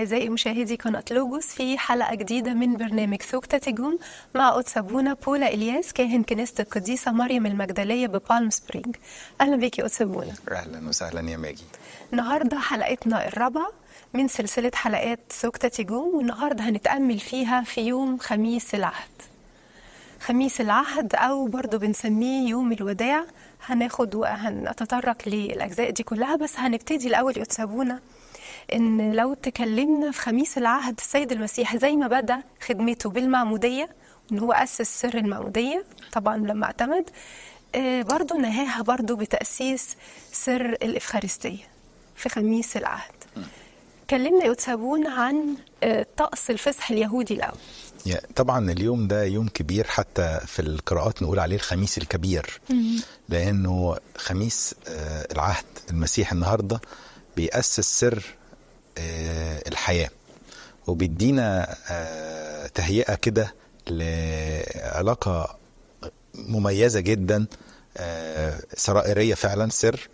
أعزائي مشاهدي قناة لوجوس في حلقة جديدة من برنامج ثوك تتجوم مع أتسابونا بولا إلياس كاهن كنيسة القديسة مريم المجدلية ببالم سبرينج أهلا بك يا أتسابونا أهلا وسهلا يا ماجي النهاردة حلقتنا الرابعة من سلسلة حلقات ثوك تتجوم والنهاردة هنتأمل فيها في يوم خميس العهد خميس العهد أو برضو بنسميه يوم الوداع هناخد وهنتطرق للأجزاء دي كلها بس هنبتدي الأول يتسابونا ان لو تكلمنا في خميس العهد السيد المسيح زي ما بدا خدمته بالمعموديه ان هو اسس سر المعموديه طبعا لما اعتمد آه، برضه نهاها برضه بتاسيس سر الافخارستيه في خميس العهد كلمنا يوتسابون عن آه، طقس الفصح اليهودي الاول طبعا اليوم ده يوم كبير حتى في القراءات نقول عليه الخميس الكبير لانه خميس آه، العهد المسيح النهارده بيأسس سر آه، الحياه وبيدينا آه، تهيئه كده لعلاقه مميزه جدا آه، سرائريه فعلا سر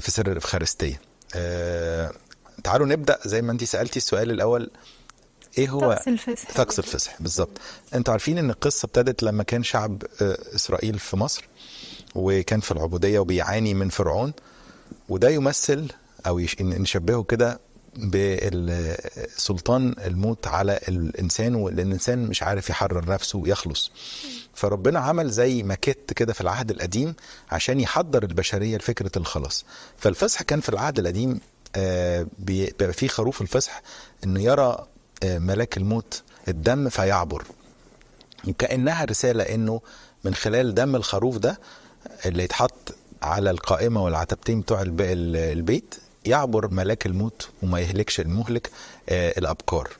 في سر الافخارستيه تعالوا نبدا زي ما انت سالتي السؤال الاول ايه هو طقس الفصح طقس بالظبط انتوا عارفين ان القصه ابتدت لما كان شعب اسرائيل في مصر وكان في العبوديه وبيعاني من فرعون وده يمثل او نشبهه كده بسلطان الموت على الانسان وان الانسان مش عارف يحرر نفسه ويخلص فربنا عمل زي ماكيت كده في العهد القديم عشان يحضر البشريه لفكره الخلاص فالفسح كان في العهد القديم آه، بيبقى فيه خروف الفسح انه يرى آه، ملاك الموت الدم فيعبر وكانها رساله انه من خلال دم الخروف ده اللي يتحط على القائمه والعتبتين بتوع البيت يعبر ملاك الموت وما يهلكش المهلك آه، الابكار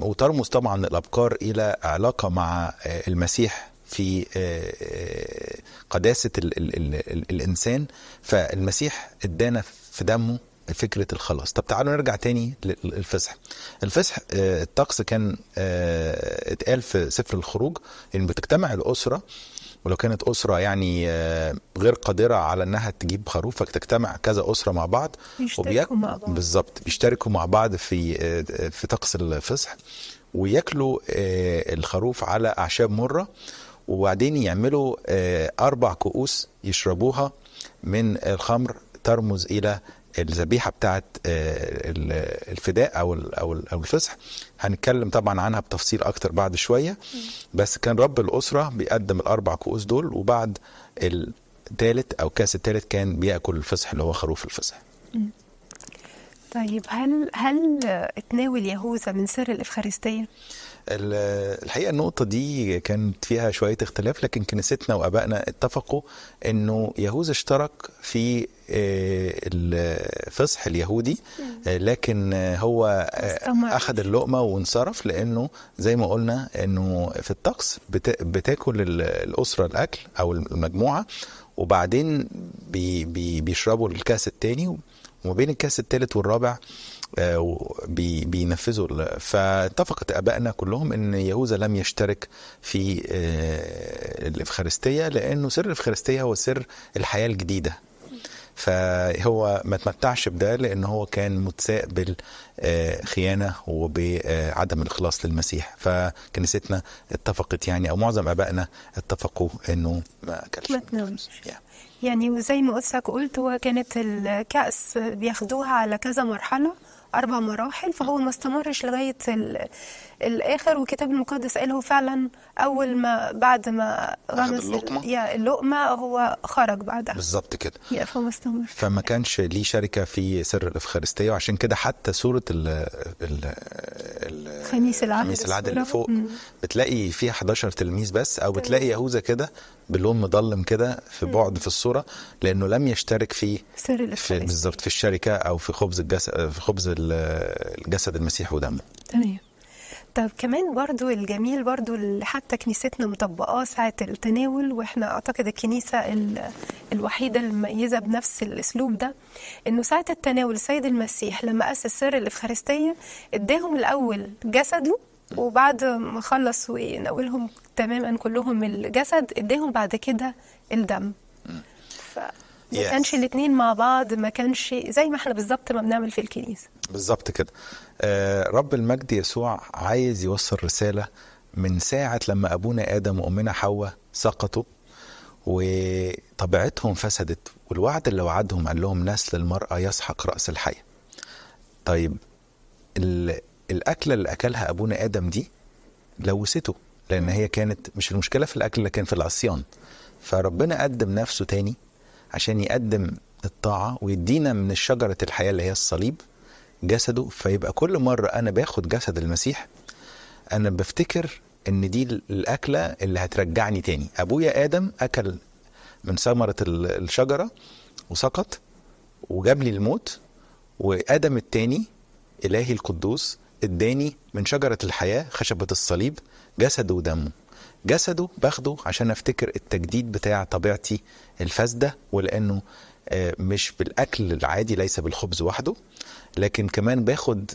وترمز طبعا الابكار الى علاقه مع آه، المسيح في آه، قداسه الـ الـ الـ الانسان فالمسيح ادانا في دمه فكرة الخلاص طب تعالوا نرجع تاني للفصح الفصح الطقس كان اتقال في سفر الخروج ان بتجتمع الأسرة ولو كانت أسرة يعني آه، غير قادرة على أنها تجيب خروف فتجتمع كذا أسرة مع بعض بيشتركوا مع بعض بالظبط بيشتركوا مع بعض في آه، في طقس الفصح وياكلوا آه، الخروف على أعشاب مرة وبعدين يعملوا أربع كؤوس يشربوها من الخمر ترمز إلى الذبيحه بتاعه آه، الفداء او او الفصح هنتكلم طبعا عنها بتفصيل اكتر بعد شويه بس كان رب الاسره بيقدم الاربع كؤوس دول وبعد الثالث او كاس الثالث كان بياكل الفصح اللي هو خروف الفصح طيب هل هل اتناول يهوذا من سر الافخارستيه؟ الحقيقه النقطه دي كانت فيها شويه اختلاف لكن كنيستنا وابائنا اتفقوا انه يهوذا اشترك في آه، الفصح اليهودي آه، لكن هو آه، اخذ اللقمه وانصرف لانه زي ما قلنا انه في الطقس بتاكل الاسره الاكل او المجموعه وبعدين بيشربوا الكاس الثاني وما بين الكاس الثالث والرابع آه، بينفذوا فاتفقت ابائنا كلهم ان يهوذا لم يشترك في آه، الافخارستيه لانه سر الافخارستيه هو سر الحياه الجديده فهو ما تمتعش بده لان هو كان متساء بالخيانه آه، وبعدم الاخلاص للمسيح فكنيستنا اتفقت يعني او معظم ابائنا اتفقوا انه ما اكلش ما يعني زي ما قلت هو كانت الكأس بياخدوها على كذا مرحلة اربع مراحل فهو ما استمرش لغايه الاخر والكتاب المقدس قال هو فعلا اول ما بعد ما غمس اللقمه يا اللقمه هو خرج بعدها بالظبط كده يا فما استمرش فما كانش ليه شركه في سر الافخارستيه وعشان كده حتى سوره ال ال ال خميس العدل خميس العدل اللي فوق بتلاقي فيها 11 تلميذ بس او بتلاقي يهوذا كده بلون مضلم كده في بعد في الصوره لانه لم يشترك في سر في بالظبط في الشركه او في خبز الجسد في خبز الجسد المسيح ودمه تمام طب كمان برضو الجميل برضو حتى كنيستنا مطبقاه ساعة التناول واحنا اعتقد الكنيسة الوحيدة المميزة بنفس الاسلوب ده انه ساعة التناول السيد المسيح لما اسس سر الافخارستية اداهم الاول جسده وبعد ما خلص ونقلهم تماما كلهم الجسد اداهم بعد كده الدم ف... ما yes. كانش الاثنين مع بعض ما كانش زي ما احنا بالظبط ما بنعمل في الكنيسه بالظبط كده آه رب المجد يسوع عايز يوصل رساله من ساعه لما ابونا ادم وامنا حواء سقطوا وطبيعتهم فسدت والوعد اللي وعدهم قال لهم نسل المراه يسحق راس الحيه طيب الاكله اللي اكلها ابونا ادم دي لوثته لان هي كانت مش المشكله في الاكل كان في العصيان فربنا قدم نفسه تاني عشان يقدم الطاعه ويدينا من شجره الحياه اللي هي الصليب جسده فيبقى كل مره انا باخد جسد المسيح انا بفتكر ان دي الاكله اللي هترجعني تاني ابويا ادم اكل من ثمره الشجره وسقط وجاب لي الموت وادم التاني الهي القدوس اداني من شجرة الحياة خشبة الصليب جسده ودمه جسده باخده عشان افتكر التجديد بتاع طبيعتي الفاسدة ولأنه آه، مش بالأكل العادي ليس بالخبز وحده لكن كمان باخد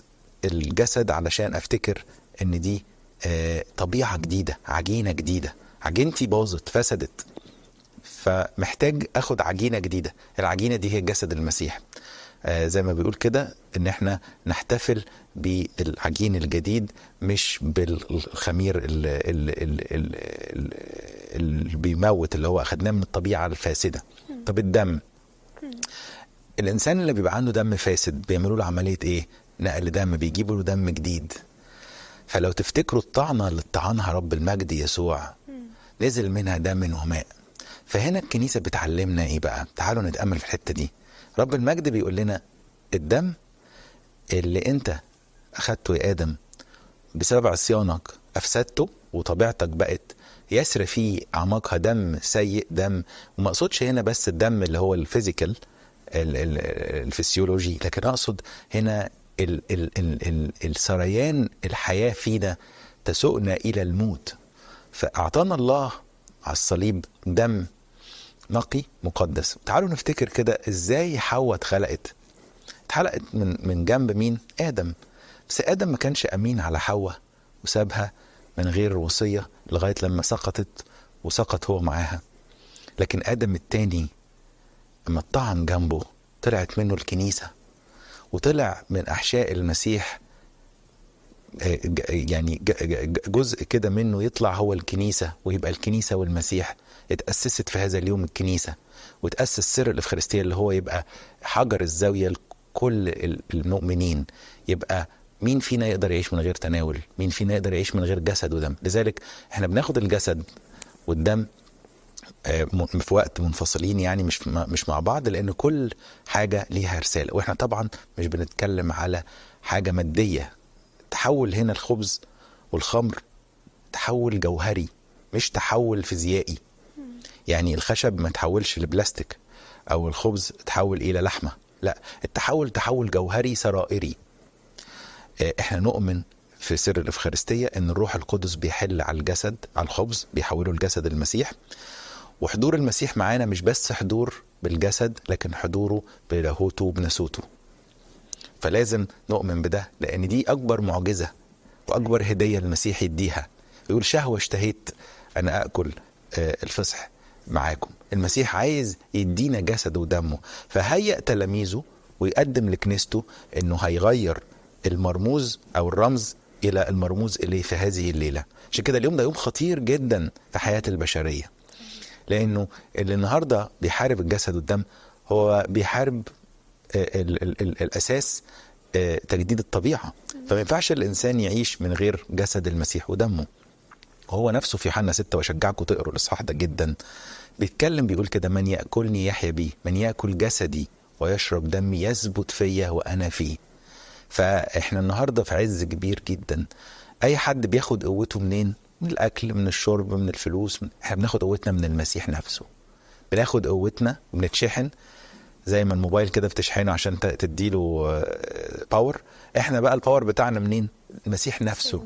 الجسد علشان افتكر ان دي آه، طبيعة جديدة عجينة جديدة عجينتي باظت فسدت فمحتاج اخد عجينه جديده العجينه دي هي جسد المسيح آه، زي ما بيقول كده ان احنا نحتفل بالعجين الجديد مش بالخمير اللي بيموت اللي هو اخدناه من الطبيعه الفاسده طب الدم الانسان اللي بيبقى عنده دم فاسد بيعملوا له عمليه ايه نقل دم بيجيبوا له دم جديد فلو تفتكروا الطعنه اللي طعنها رب المجد يسوع نزل منها دم وماء فهنا الكنيسه بتعلمنا ايه بقى تعالوا نتامل في الحته دي رب المجد بيقول لنا الدم اللي انت اخدته يا ادم بسبب عصيانك افسدته وطبيعتك بقت يسري في اعماقها دم سيء دم وما اقصدش هنا بس الدم اللي هو الفيزيكال الفسيولوجي لكن اقصد هنا السريان الحياه فينا تسوقنا الى الموت فاعطانا الله على الصليب دم نقي مقدس تعالوا نفتكر كده ازاي حواء اتخلقت اتحلقت من من جنب مين ادم بس ادم ما كانش امين على حواء وسابها من غير وصيه لغايه لما سقطت وسقط هو معاها لكن ادم الثاني لما الطعن جنبه طلعت منه الكنيسه وطلع من احشاء المسيح آه، يعني جزء كده منه يطلع هو الكنيسه ويبقى الكنيسه والمسيح اتأسست في هذا اليوم الكنيسة وتأسس سر الإفخارستية اللي هو يبقى حجر الزاوية لكل المؤمنين يبقى مين فينا يقدر يعيش من غير تناول مين فينا يقدر يعيش من غير جسد ودم لذلك احنا بناخد الجسد والدم آه، في وقت منفصلين يعني مش مش مع بعض لان كل حاجه ليها رساله واحنا طبعا مش بنتكلم على حاجه ماديه تحول هنا الخبز والخمر تحول جوهري مش تحول فيزيائي يعني الخشب ما تحولش لبلاستيك او الخبز تحول الى لحمه لا التحول تحول جوهري سرائري آه، احنا نؤمن في سر الافخارستيه ان الروح القدس بيحل على الجسد على الخبز بيحوله لجسد المسيح وحضور المسيح معانا مش بس حضور بالجسد لكن حضوره بلاهوته وبنسوته فلازم نؤمن بده لان دي اكبر معجزه واكبر هديه المسيح يديها يقول شهوه اشتهيت انا اكل آه، الفصح معاكم المسيح عايز يدينا جسده ودمه فهيئ تلاميذه ويقدم لكنيسته انه هيغير المرموز او الرمز الى المرموز اليه في هذه الليله عشان كده اليوم ده يوم خطير جدا في حياه البشريه لانه اللي النهارده بيحارب الجسد والدم هو بيحارب الـ آه، الـ الـ الاساس آه، تجديد الطبيعه فما ينفعش الانسان يعيش من غير جسد المسيح ودمه هو نفسه في حنا ستة واشجعكم تقروا الاصحاح ده جدا بيتكلم بيقول كده من ياكلني يحيى بي من ياكل جسدي ويشرب دمي يثبت فيا وانا فيه فاحنا النهارده في عز كبير جدا اي حد بياخد قوته منين من الاكل من الشرب من الفلوس من... احنا بناخد قوتنا من المسيح نفسه بناخد قوتنا وبنتشحن زي ما الموبايل كده بتشحنه عشان تديله باور آه، احنا بقى الباور بتاعنا منين المسيح نفسه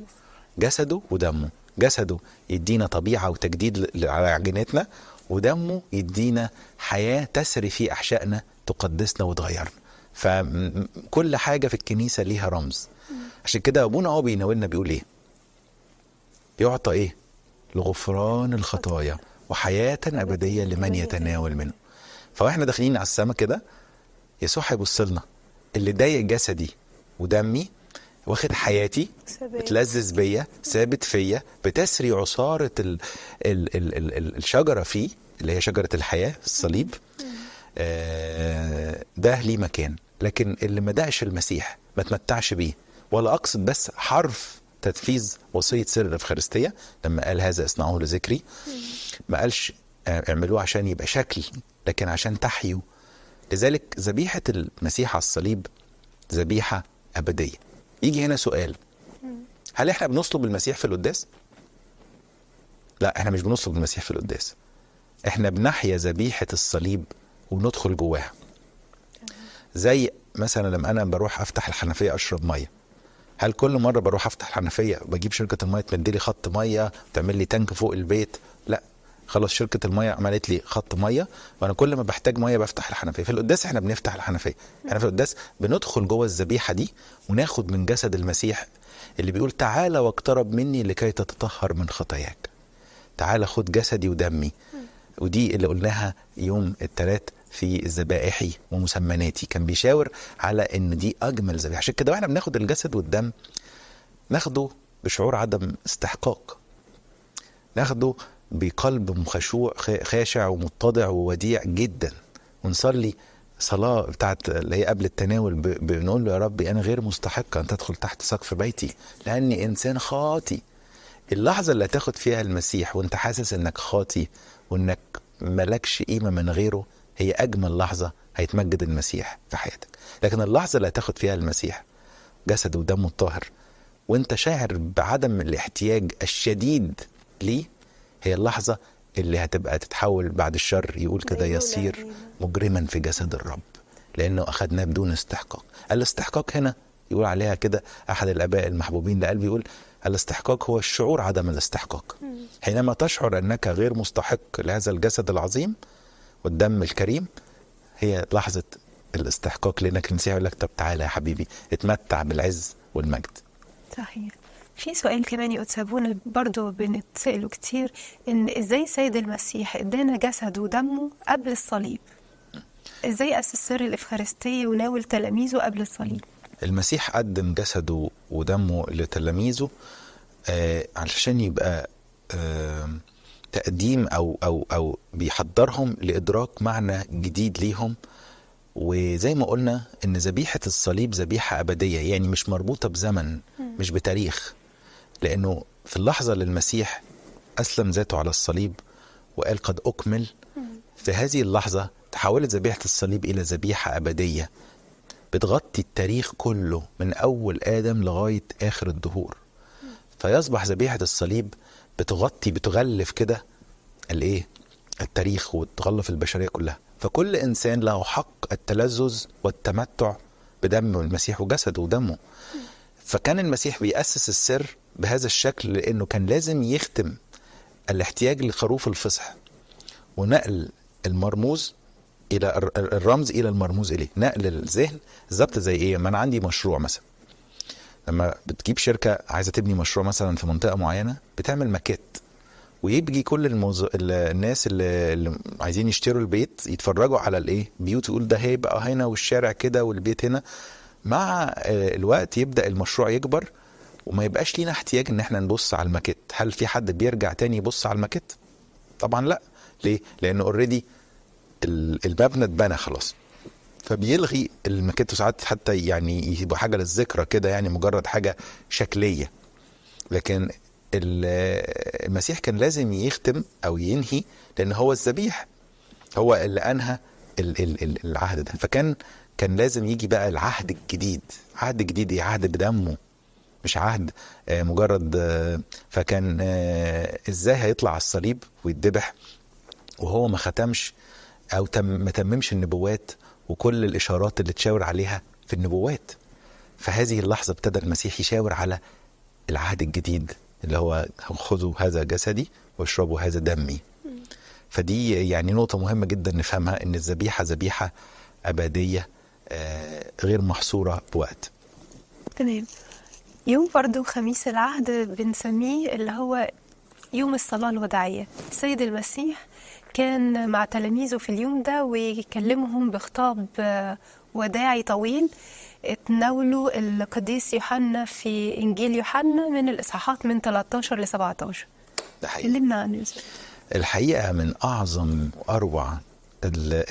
جسده ودمه جسده يدينا طبيعه وتجديد لعجينتنا ودمه يدينا حياه تسري في احشائنا تقدسنا وتغيرنا فكل حاجه في الكنيسه ليها رمز عشان كده ابونا هو بيناولنا بيقول ايه يعطى ايه لغفران الخطايا وحياه ابديه لمن يتناول منه فاحنا داخلين على السماء كده يسوع هيبص لنا اللي ضايق جسدي ودمي واخد حياتي بتلذذ بيا ثابت فيا بتسري عصاره الـ الـ الـ الـ الـ الشجره فيه اللي هي شجره الحياه الصليب آه ده ليه مكان لكن اللي ما دعش المسيح ما تمتعش بيه ولا اقصد بس حرف تنفيذ وصيه سر الافخارستيه لما قال هذا اصنعوه لذكري ما قالش آه، اعملوه عشان يبقى شكل لكن عشان تحيوا لذلك ذبيحه المسيح على الصليب ذبيحه ابديه يجي هنا سؤال هل احنا بنصلب المسيح في القداس؟ لا احنا مش بنصلب المسيح في القداس احنا بنحيا ذبيحة الصليب وندخل جواها زي مثلا لما انا بروح افتح الحنفية اشرب مية هل كل مرة بروح افتح الحنفية بجيب شركة المية تمد لي خط مية تعمل لي تانك فوق البيت لا خلاص شركه الميه عملت لي خط ميه وانا كل ما بحتاج ميه بفتح الحنفيه في القداس احنا بنفتح الحنفيه احنا في القداس بندخل جوه الذبيحه دي وناخد من جسد المسيح اللي بيقول تعالى واقترب مني لكي تتطهر من خطاياك تعالى خد جسدي ودمي ودي اللي قلناها يوم الثلاث في ذبائحي ومسمناتي كان بيشاور على ان دي اجمل ذبيحه عشان كده واحنا بناخد الجسد والدم ناخده بشعور عدم استحقاق ناخده بقلب خشوع خاشع ومتضع ووديع جدا ونصلي صلاة بتاعت اللي هي قبل التناول بنقول له يا ربي أنا غير مستحق أن تدخل تحت سقف بيتي لأني إنسان خاطي اللحظة اللي تاخد فيها المسيح وأنت حاسس إنك خاطي وإنك ملكش قيمة من غيره هي أجمل لحظة هيتمجد المسيح في حياتك لكن اللحظة اللي تاخد فيها المسيح جسد ودمه الطاهر وانت شاعر بعدم الاحتياج الشديد ليه هي اللحظة اللي هتبقى تتحول بعد الشر يقول كده يصير يعني. مجرما في جسد الرب لأنه أخذناه بدون استحقاق الاستحقاق هنا يقول عليها كده أحد الآباء المحبوبين لقلبي يقول الاستحقاق هو الشعور عدم الاستحقاق حينما تشعر أنك غير مستحق لهذا الجسد العظيم والدم الكريم هي لحظة الاستحقاق لأنك المسيح يقول لك طب تعالى يا حبيبي اتمتع بالعز والمجد صحيح في سؤال كمان يؤتسبون برضه بنتسأله كتير ان ازاي السيد المسيح ادانا جسده ودمه قبل الصليب ازاي اسس سر الافخارستيه وناول تلاميذه قبل الصليب المسيح قدم جسده ودمه لتلاميذه آه علشان يبقى آه تقديم او او او بيحضرهم لادراك معنى جديد ليهم وزي ما قلنا ان ذبيحه الصليب ذبيحه ابديه يعني مش مربوطه بزمن مش بتاريخ لأنه في اللحظة اللي المسيح أسلم ذاته على الصليب وقال قد أكمل في هذه اللحظة تحولت ذبيحة الصليب إلى ذبيحة أبدية بتغطي التاريخ كله من أول آدم لغاية آخر الدهور فيصبح ذبيحة الصليب بتغطي بتغلف كده الإيه؟ التاريخ وتغلف البشرية كلها فكل إنسان له حق التلذذ والتمتع بدم المسيح وجسده ودمه فكان المسيح بيأسس السر بهذا الشكل لأنه كان لازم يختم الاحتياج لخروف الفصح ونقل المرموز الى الرمز الى المرموز اليه نقل الذهن بالظبط زي ايه ما انا عندي مشروع مثلا لما بتجيب شركه عايزه تبني مشروع مثلا في منطقه معينه بتعمل ماكيت ويبقي كل الموز... الناس اللي... اللي عايزين يشتروا البيت يتفرجوا على الايه بيوت يقول ده هيبقى هنا والشارع كده والبيت هنا مع آه، الوقت يبدا المشروع يكبر وما يبقاش لينا احتياج ان احنا نبص على الماكيت هل في حد بيرجع تاني يبص على الماكيت طبعا لا ليه لان اوريدي المبنى اتبنى خلاص فبيلغي الماكيت ساعات حتى يعني يبقى حاجه للذكرى كده يعني مجرد حاجه شكليه لكن المسيح كان لازم يختم او ينهي لان هو الذبيح هو اللي انهى العهد ده فكان كان لازم يجي بقى العهد الجديد عهد جديد ايه عهد بدمه مش عهد آه، مجرد آه، فكان آه، ازاي هيطلع على الصليب ويتذبح وهو ما ختمش او تم ما تممش النبوات وكل الاشارات اللي تشاور عليها في النبوات فهذه اللحظه ابتدى المسيح يشاور على العهد الجديد اللي هو خذوا هذا جسدي واشربوا هذا دمي فدي يعني نقطة مهمة جدا نفهمها إن الذبيحة ذبيحة أبدية غير محصورة بوقت. تمام. يوم برضو خميس العهد بنسميه اللي هو يوم الصلاة الوداعية السيد المسيح كان مع تلاميذه في اليوم ده ويكلمهم بخطاب آه، وداعي طويل تناولوا القديس يوحنا في إنجيل يوحنا من الإصحاحات من 13 ل 17 ده حقيقي كلمنا عنه الحقيقة من أعظم وأروع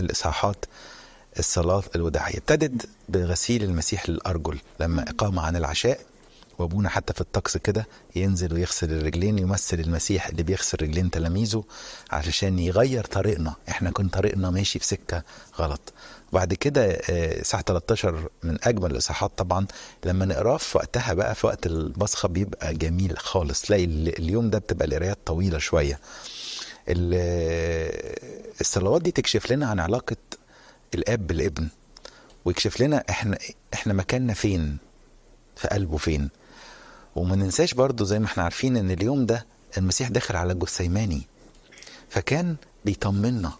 الإصحاحات الصلاة الوداعية ابتدت بغسيل المسيح للأرجل لما أقام عن العشاء وابونا حتى في الطقس كده ينزل ويغسل الرجلين يمثل المسيح اللي بيغسل رجلين تلاميذه علشان يغير طريقنا احنا كان طريقنا ماشي في سكه غلط وبعد كده آه، ساعة 13 من أجمل الإصحاحات طبعا لما نقراه في وقتها بقى في وقت البصخة بيبقى جميل خالص تلاقي اليوم ده بتبقى القرايات طويلة شوية الصلوات دي تكشف لنا عن علاقة الأب بالابن ويكشف لنا احنا احنا مكاننا فين في قلبه فين وما ننساش برضو زي ما احنا عارفين ان اليوم ده المسيح داخل على الجثيماني فكان بيطمنا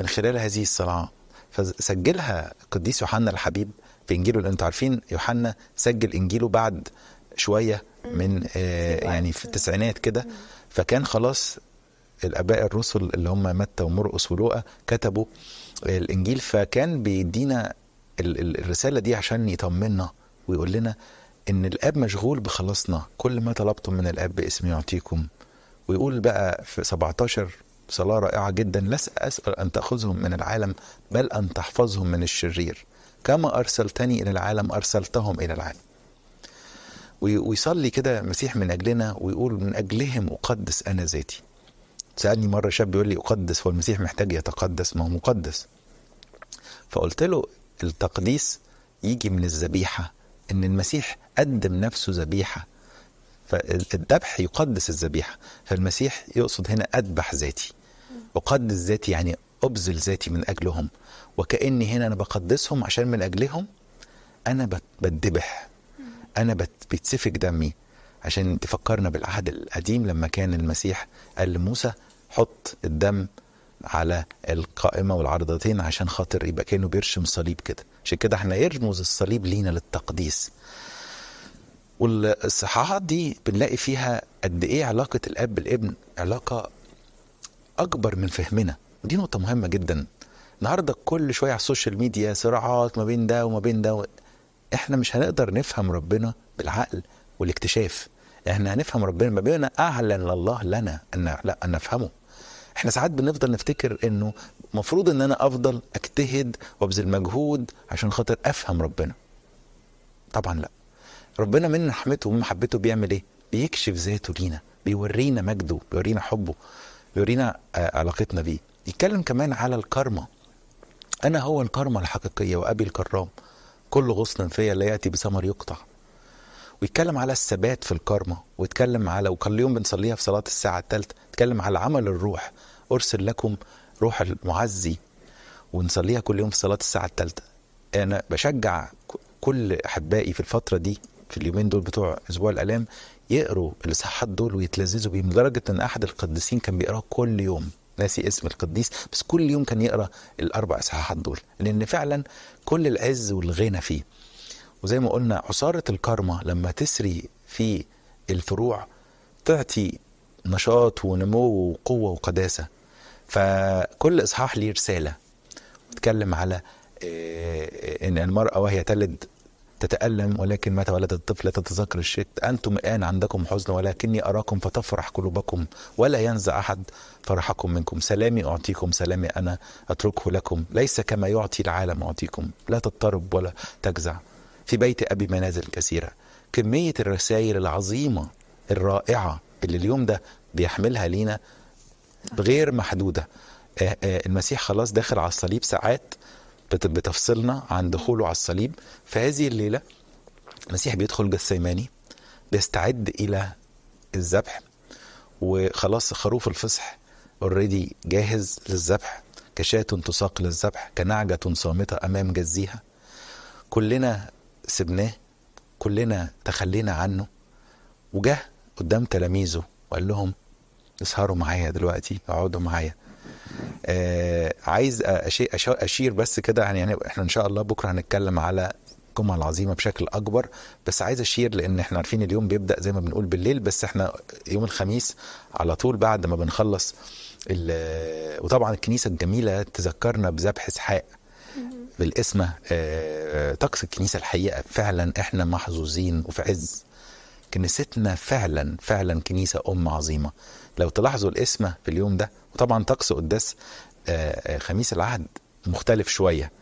من خلال هذه الصلاه فسجلها القديس يوحنا الحبيب في انجيله اللي انتوا عارفين يوحنا سجل انجيله بعد شويه من آه يعني في التسعينات كده فكان خلاص الاباء الرسل اللي هم متى ومرقس ولوقا كتبوا الانجيل فكان بيدينا الرساله دي عشان يطمنا ويقول لنا ان الاب مشغول بخلاصنا كل ما طلبتم من الاب باسم يعطيكم ويقول بقى في 17 صلاة رائعة جدا لست أسأل أن تأخذهم من العالم بل أن تحفظهم من الشرير كما أرسلتني إلى العالم أرسلتهم إلى العالم ويصلي كده مسيح من أجلنا ويقول من أجلهم أقدس أنا ذاتي سألني مرة شاب بيقول لي أقدس هو المسيح محتاج يتقدس ما هو مقدس فقلت له التقديس يجي من الذبيحة ان المسيح قدم نفسه ذبيحه فالذبح يقدس الذبيحه فالمسيح يقصد هنا اذبح ذاتي اقدس ذاتي يعني ابذل ذاتي من اجلهم وكاني هنا انا بقدسهم عشان من اجلهم انا بتذبح انا بيتسفك دمي عشان تفكرنا بالعهد القديم لما كان المسيح قال لموسى حط الدم على القائمة والعرضتين عشان خاطر يبقى كانه بيرشم صليب كده عشان كده احنا يرمز الصليب لينا للتقديس والصحاحات دي بنلاقي فيها قد ايه علاقه الاب بالابن علاقه اكبر من فهمنا ودي نقطه مهمه جدا النهارده كل شويه على السوشيال ميديا صراعات ما بين ده وما بين ده احنا مش هنقدر نفهم ربنا بالعقل والاكتشاف احنا هنفهم ربنا ما بين اعلن الله لنا ان لا ان نفهمه احنا ساعات بنفضل نفتكر انه مفروض ان انا افضل اجتهد وابذل مجهود عشان خاطر افهم ربنا طبعا لا ربنا من رحمته ومن محبته بيعمل ايه بيكشف ذاته لينا بيورينا مجده بيورينا حبه بيورينا آه، علاقتنا بيه يتكلم كمان على الكرمه انا هو الكرمه الحقيقيه وابي الكرام كل غصن فيا لا ياتي بثمر يقطع ويتكلم على الثبات في الكرمة ويتكلم على وكل يوم بنصليها في صلاة الساعة الثالثة يتكلم على عمل الروح أرسل لكم روح المعزي ونصليها كل يوم في صلاه الساعه الثالثه انا بشجع كل احبائي في الفتره دي في اليومين دول بتوع اسبوع الالام يقروا الاصحاحات دول ويتلذذوا بيهم لدرجه ان احد القديسين كان بيقراه كل يوم ناسي اسم القديس بس كل يوم كان يقرا الاربع اصحاحات دول لان فعلا كل العز والغنى فيه وزي ما قلنا عصاره الكرمه لما تسري في الفروع تعطي نشاط ونمو وقوه وقداسه فكل اصحاح ليه رساله بتكلم على آه، آه، ان المراه وهي تلد تتألم ولكن متى ولدت الطفل تتذكر الشت أنتم الآن عندكم حزن ولكني أراكم فتفرح قلوبكم ولا ينزع أحد فرحكم منكم سلامي أعطيكم سلامي أنا أتركه لكم ليس كما يعطي العالم أعطيكم لا تضطرب ولا تجزع في بيت أبي منازل كثيرة كمية الرسائل العظيمة الرائعة اللي اليوم ده بيحملها لينا غير محدوده آه، آه، المسيح خلاص داخل على الصليب ساعات بتفصلنا عن دخوله على الصليب في هذه الليله المسيح بيدخل جسيماني بيستعد الى الذبح وخلاص خروف الفصح اوريدي جاهز للذبح كشاة تساق للذبح كنعجة صامتة أمام جزيها كلنا سبناه كلنا تخلينا عنه وجه قدام تلاميذه وقال لهم اسهروا معايا دلوقتي اقعدوا معايا آه عايز اشير بس كده يعني-, يعني احنا ان شاء الله بكره هنتكلم على القمة العظيمة بشكل أكبر بس عايز أشير لأن إحنا عارفين اليوم بيبدأ زي ما بنقول بالليل بس إحنا يوم الخميس على طول بعد ما بنخلص وطبعا الكنيسة الجميلة تذكرنا بذبح إسحاق بالقسمة آه، آه، طقس الكنيسة الحقيقة فعلا إحنا محظوظين وفي عز كنيستنا فعلا فعلا كنيسة أم عظيمة لو تلاحظوا الاسم في اليوم ده وطبعا طقس قداس آه، آه، خميس العهد مختلف شوية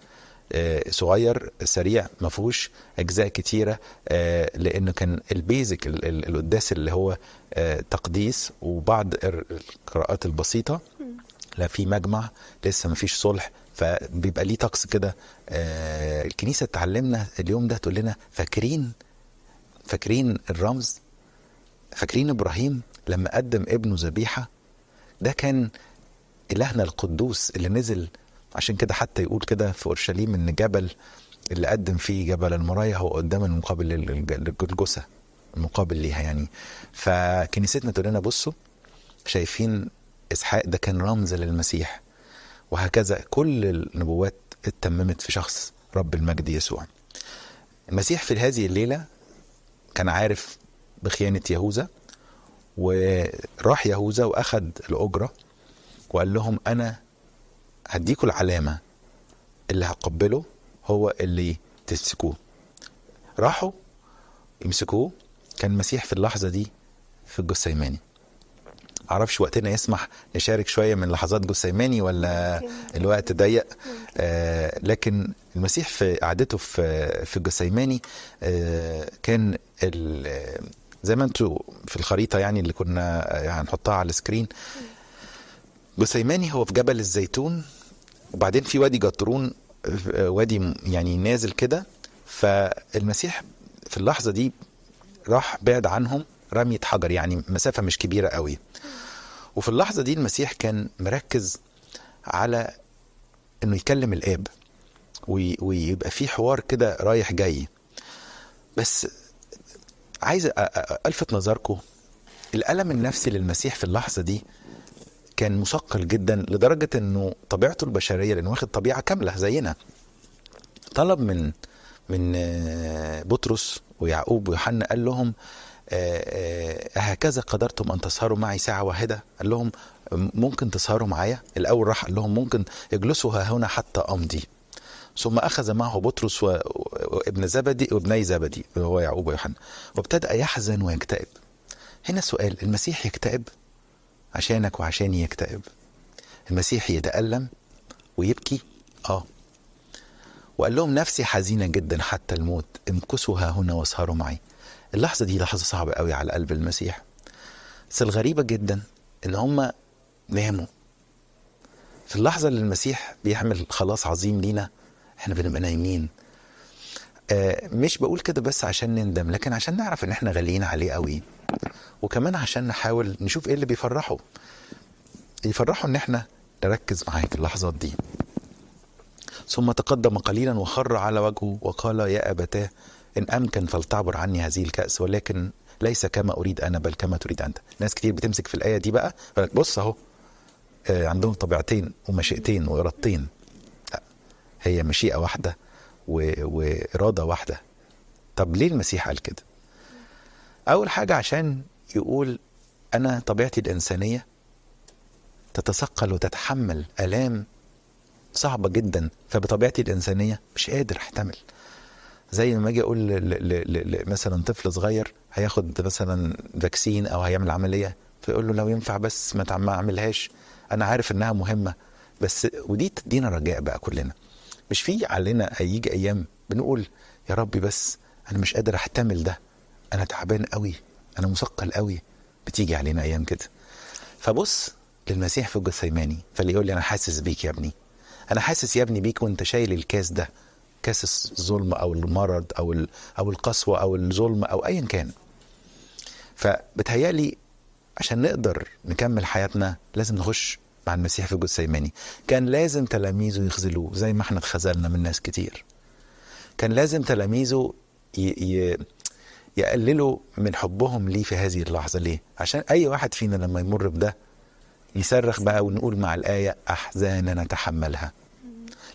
آه، صغير سريع ما فيهوش اجزاء كتيره لانه كان البيزك القداس اللي هو تقديس وبعض القراءات البسيطه لا في مجمع لسه ما فيش صلح فبيبقى ليه طقس كده الكنيسه تعلمنا اليوم ده تقول لنا فاكرين فاكرين الرمز فاكرين ابراهيم لما قدم ابنه ذبيحه ده كان الهنا القدوس اللي نزل عشان كده حتى يقول كده في اورشليم ان جبل اللي قدم فيه جبل المرايا هو قدام المقابل للجثه المقابل ليها يعني فكنيستنا تقول لنا بصوا شايفين اسحاق ده كان رمز للمسيح وهكذا كل النبوات اتممت في شخص رب المجد يسوع المسيح في هذه الليله كان عارف بخيانة يهوذا وراح يهوذا وأخد الأجرة وقال لهم أنا هديكوا العلامة اللي هقبله هو اللي تمسكوه راحوا يمسكوه كان المسيح في اللحظة دي في الجسيماني معرفش وقتنا يسمح نشارك شويه من لحظات جثيماني ولا الوقت ضيق آه، لكن المسيح في قعدته في في الجثيماني آه، كان زي ما انتوا في الخريطه يعني اللي كنا آه، هنحطها على السكرين جثيماني هو في جبل الزيتون وبعدين في وادي جطرون وادي يعني نازل كده فالمسيح في اللحظه دي راح بعد عنهم رمية حجر يعني مسافة مش كبيرة قوي وفي اللحظة دي المسيح كان مركز على انه يكلم الاب ويبقى في حوار كده رايح جاي بس عايز الفت نظركم الالم النفسي للمسيح في اللحظه دي كان مثقل جدا لدرجه انه طبيعته البشريه لانه واخد طبيعه كامله زينا طلب من من آه، بطرس ويعقوب ويوحنا قال لهم آه، آه، هكذا قدرتم أن تسهروا معي ساعة واحدة قال لهم ممكن تسهروا معايا الأول راح قال لهم ممكن اجلسوا ها هنا حتى أمضي ثم أخذ معه بطرس وابن زبدي وابني زبدي وهو يعقوب ويوحنا وابتدأ يحزن ويكتئب هنا سؤال المسيح يكتئب عشانك وعشاني يكتئب المسيح يتألم ويبكي آه وقال لهم نفسي حزينة جدا حتى الموت امكثوا ها هنا واسهروا معي اللحظة دي لحظة صعبة قوي على قلب المسيح بس الغريبة جدا ان هم ناموا في اللحظة اللي المسيح بيعمل خلاص عظيم لينا احنا بنبقى نايمين آه مش بقول كده بس عشان نندم لكن عشان نعرف ان احنا غاليين عليه قوي وكمان عشان نحاول نشوف ايه اللي بيفرحه يفرحوا ان احنا نركز معاه في اللحظات دي ثم تقدم قليلا وخر على وجهه وقال يا ابتاه إن أمكن فلتعبر عني هذه الكأس ولكن ليس كما أريد أنا بل كما تريد أنت ناس كتير بتمسك في الآية دي بقى بص أهو آه، عندهم طبيعتين ومشيئتين وإرادتين لا هي مشيئة واحدة و... وإرادة واحدة طب ليه المسيح قال كده أول حاجة عشان يقول أنا طبيعتي الإنسانية تتثقل وتتحمل آلام صعبة جدا فبطبيعتي الإنسانية مش قادر أحتمل زي لما اجي اقول مثلا طفل صغير هياخد مثلا فاكسين او هيعمل عمليه فيقول له لو ينفع بس ما اعملهاش انا عارف انها مهمه بس ودي تدينا رجاء بقى كلنا مش في علينا هيجي ايام بنقول يا ربي بس انا مش قادر احتمل ده انا تعبان قوي انا مثقل قوي بتيجي علينا ايام كده فبص للمسيح في الجثيماني فاللي يقول لي انا حاسس بيك يا ابني انا حاسس يا ابني بيك وانت شايل الكاس ده انعكاس الظلم او المرض او او القسوه او الظلم او ايا كان فبتهيالي عشان نقدر نكمل حياتنا لازم نخش مع المسيح في الجثيماني كان لازم تلاميذه يخذلوه زي ما احنا اتخذلنا من ناس كتير كان لازم تلاميذه يقللوا من حبهم ليه في هذه اللحظه ليه عشان اي واحد فينا لما يمر بده يصرخ بقى ونقول مع الايه احزانا نتحملها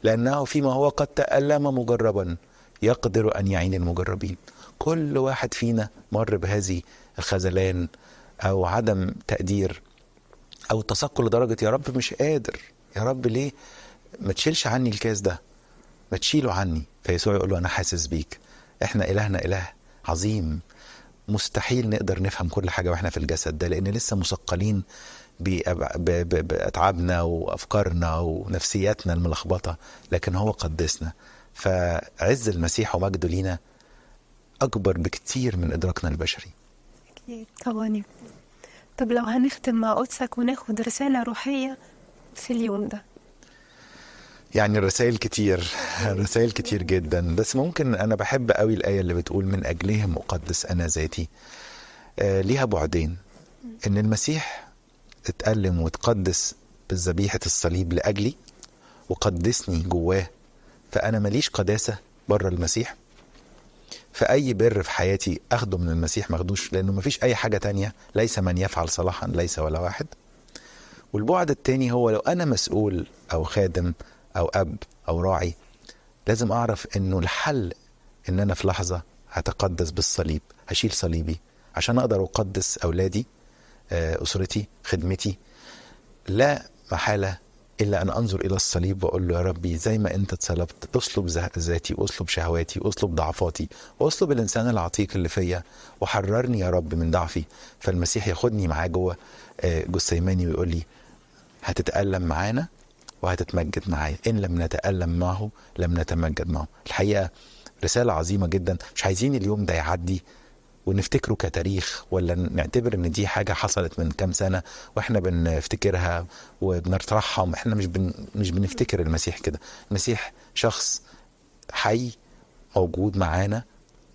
لأنه فيما هو قد تألم مجربا يقدر أن يعين المجربين كل واحد فينا مر بهذه الخذلان أو عدم تقدير أو تثقل لدرجة يا رب مش قادر يا رب ليه ما تشيلش عني الكاس ده ما تشيله عني فيسوع يقول له أنا حاسس بيك إحنا إلهنا إله عظيم مستحيل نقدر نفهم كل حاجة وإحنا في الجسد ده لأن لسه مثقلين بأتعابنا وأفكارنا ونفسياتنا الملخبطة لكن هو قدسنا فعز المسيح ومجده لينا أكبر بكتير من إدراكنا البشري أكيد طبعا طب لو هنختم مع قدسك وناخد رسالة روحية في اليوم ده يعني الرسائل كتير الرسائل كتير جدا بس ممكن أنا بحب قوي الآية اللي بتقول من أجلهم أقدس أنا ذاتي آه ليها بعدين إن المسيح تتألم وتقدس بذبيحة الصليب لأجلي وقدسني جواه فأنا ماليش قداسة بره المسيح فأي بر في حياتي أخده من المسيح ماخدوش لأنه مفيش أي حاجة تانية ليس من يفعل صلاحا ليس ولا واحد والبعد التاني هو لو أنا مسؤول أو خادم أو أب أو راعي لازم أعرف إنه الحل إن أنا في لحظة هتقدس بالصليب هشيل صليبي عشان أقدر أقدس أولادي آه، أسرتي خدمتي لا محالة إلا أن أنظر إلى الصليب وأقول له يا ربي زي ما أنت اتصلبت أسلب ذاتي وأسلب شهواتي وأسلب ضعفاتي وأسلب الإنسان العتيق اللي فيا وحررني يا رب من ضعفي فالمسيح ياخدني معاه جوه آه، جسيماني ويقول لي هتتألم معانا وهتتمجد معايا إن لم نتألم معه لم نتمجد معه الحقيقة رسالة عظيمة جدا مش عايزين اليوم ده يعدي ونفتكره كتاريخ ولا نعتبر ان دي حاجه حصلت من كام سنه واحنا بنفتكرها وبنترحم احنا مش بن مش بنفتكر المسيح كده المسيح شخص حي موجود معانا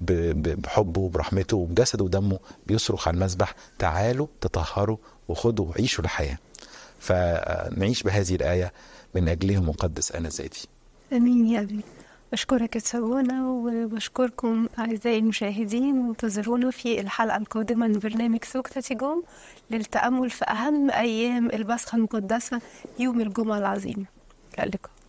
بحبه وبرحمته وبجسده ودمه بيصرخ على المسبح تعالوا تطهروا وخدوا وعيشوا الحياه فنعيش بهذه الايه من اجلهم مقدس انا ذاتي امين يا ابي أشكرك تسونا وبشكركم أعزائي المشاهدين وانتظرونا في الحلقة القادمة من برنامج سوكتة جوم للتأمل في أهم أيام البصخة المقدسة يوم الجمعة العظيم لكم